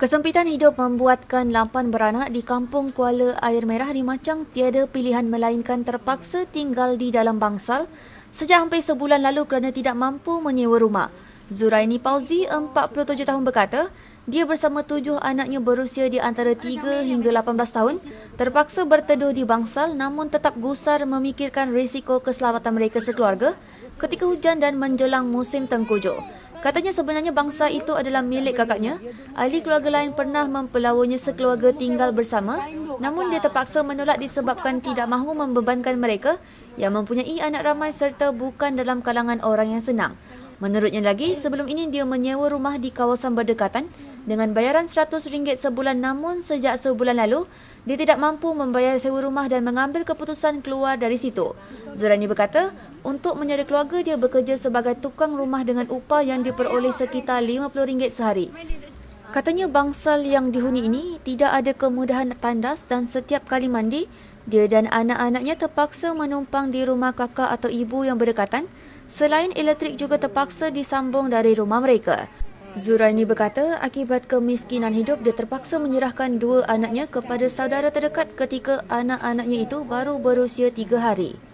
Kesempitan hidup membuatkan lapan beranak di kampung Kuala Air Merah dimacang tiada pilihan melainkan terpaksa tinggal di dalam bangsal sejak hampir sebulan lalu kerana tidak mampu menyewa rumah. Zuraini Pauzi, 47 tahun berkata, dia bersama tujuh anaknya berusia di antara 3 hingga 18 tahun terpaksa berteduh di bangsal namun tetap gusar memikirkan risiko keselamatan mereka sekeluarga ketika hujan dan menjelang musim tengkujuk. Katanya sebenarnya bangsa itu adalah milik kakaknya. Ahli keluarga lain pernah mempelawanya sekeluarga tinggal bersama. Namun dia terpaksa menolak disebabkan tidak mahu membebankan mereka yang mempunyai anak ramai serta bukan dalam kalangan orang yang senang. Menurutnya lagi, sebelum ini dia menyewa rumah di kawasan berdekatan dengan bayaran RM100 sebulan namun sejak sebulan lalu, dia tidak mampu membayar sewa rumah dan mengambil keputusan keluar dari situ. Zurani berkata, untuk menyara keluarga dia bekerja sebagai tukang rumah dengan upah yang diperoleh sekitar RM50 sehari. Katanya bangsal yang dihuni ini tidak ada kemudahan tandas dan setiap kali mandi, dia dan anak-anaknya terpaksa menumpang di rumah kakak atau ibu yang berdekatan. Selain elektrik juga terpaksa disambung dari rumah mereka. Zuraini berkata akibat kemiskinan hidup dia terpaksa menyerahkan dua anaknya kepada saudara terdekat ketika anak-anaknya itu baru berusia tiga hari.